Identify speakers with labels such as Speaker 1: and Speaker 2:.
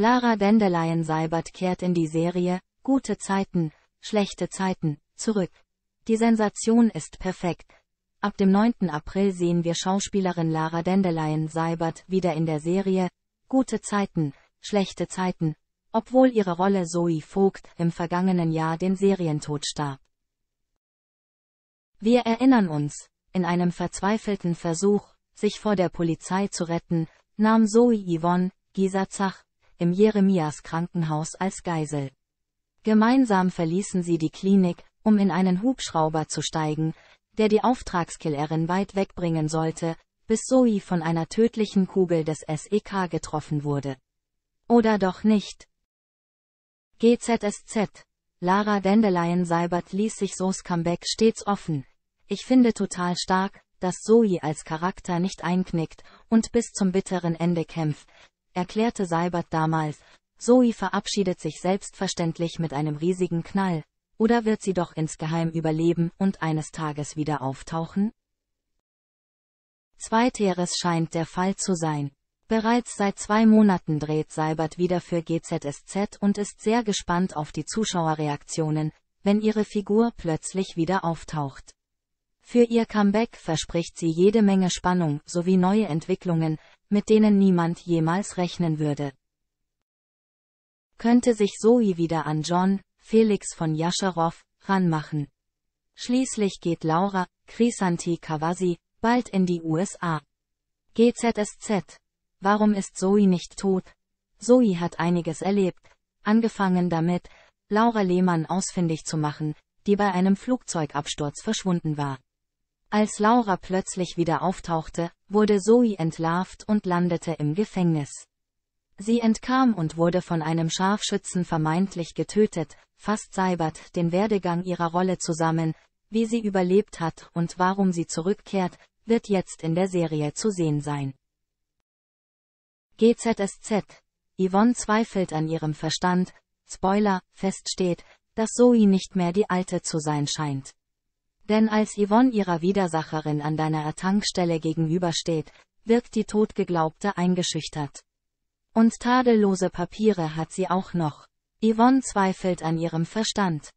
Speaker 1: Lara Dandelion Seibert kehrt in die Serie Gute Zeiten, schlechte Zeiten zurück. Die Sensation ist perfekt. Ab dem 9. April sehen wir Schauspielerin Lara Dandelion Seibert wieder in der Serie Gute Zeiten, schlechte Zeiten, obwohl ihre Rolle Zoe Vogt im vergangenen Jahr den Serientod starb. Wir erinnern uns, in einem verzweifelten Versuch, sich vor der Polizei zu retten, nahm Zoe Yvonne, Gisa Zach, im Jeremias Krankenhaus als Geisel. Gemeinsam verließen sie die Klinik, um in einen Hubschrauber zu steigen, der die Auftragskillerin weit wegbringen sollte, bis Zoe von einer tödlichen Kugel des SEK getroffen wurde. Oder doch nicht. GZSZ. Lara Dandelion Seibert ließ sich So's Comeback stets offen. Ich finde total stark, dass Zoe als Charakter nicht einknickt und bis zum bitteren Ende kämpft, erklärte Seibert damals, Zoe verabschiedet sich selbstverständlich mit einem riesigen Knall, oder wird sie doch insgeheim überleben und eines Tages wieder auftauchen? Zweiteres scheint der Fall zu sein. Bereits seit zwei Monaten dreht Seibert wieder für GZSZ und ist sehr gespannt auf die Zuschauerreaktionen, wenn ihre Figur plötzlich wieder auftaucht. Für ihr Comeback verspricht sie jede Menge Spannung sowie neue Entwicklungen, mit denen niemand jemals rechnen würde. Könnte sich Zoe wieder an John, Felix von Jascherow, ranmachen. Schließlich geht Laura, Krisanti Kawasi, bald in die USA. GZSZ. Warum ist Zoe nicht tot? Zoe hat einiges erlebt, angefangen damit, Laura Lehmann ausfindig zu machen, die bei einem Flugzeugabsturz verschwunden war. Als Laura plötzlich wieder auftauchte, wurde Zoe entlarvt und landete im Gefängnis. Sie entkam und wurde von einem Scharfschützen vermeintlich getötet, fast Seibert den Werdegang ihrer Rolle zusammen, wie sie überlebt hat und warum sie zurückkehrt, wird jetzt in der Serie zu sehen sein. GZSZ. Yvonne zweifelt an ihrem Verstand, Spoiler, feststeht, dass Zoe nicht mehr die Alte zu sein scheint. Denn als Yvonne ihrer Widersacherin an deiner Tankstelle gegenübersteht, wirkt die Totgeglaubte eingeschüchtert. Und tadellose Papiere hat sie auch noch. Yvonne zweifelt an ihrem Verstand.